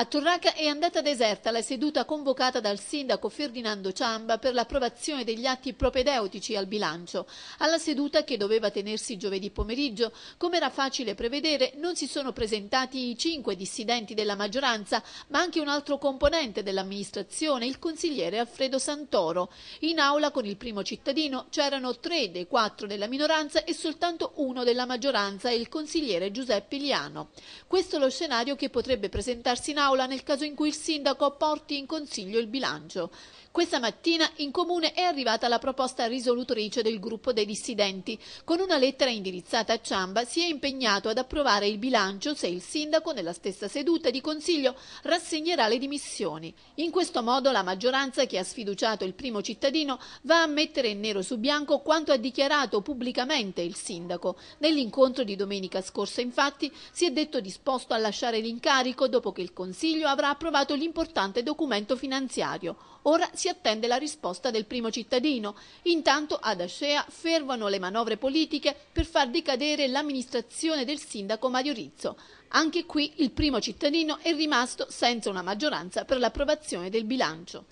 A Turraca è andata deserta la seduta convocata dal sindaco Ferdinando Ciamba per l'approvazione degli atti propedeutici al bilancio. Alla seduta, che doveva tenersi giovedì pomeriggio, come era facile prevedere, non si sono presentati i cinque dissidenti della maggioranza, ma anche un altro componente dell'amministrazione, il consigliere Alfredo Santoro. In aula con il primo cittadino c'erano tre dei quattro della minoranza e soltanto uno della maggioranza, il consigliere Giuseppe Liano. Questo è lo scenario che potrebbe presentarsi in aula aula nel caso in cui il sindaco porti in consiglio il bilancio. Questa mattina in comune è arrivata la proposta risolutrice del gruppo dei dissidenti. Con una lettera indirizzata a Ciamba si è impegnato ad approvare il bilancio se il sindaco nella stessa seduta di consiglio rassegnerà le dimissioni. In questo modo la maggioranza che ha sfiduciato il primo cittadino va a mettere in nero su bianco quanto ha dichiarato pubblicamente il sindaco. Nell'incontro di domenica scorsa infatti si è detto disposto a lasciare l'incarico dopo che il consiglio Consiglio avrà approvato l'importante documento finanziario. Ora si attende la risposta del primo cittadino. Intanto ad Ascea fervono le manovre politiche per far decadere l'amministrazione del sindaco Mario Rizzo. Anche qui il primo cittadino è rimasto senza una maggioranza per l'approvazione del bilancio.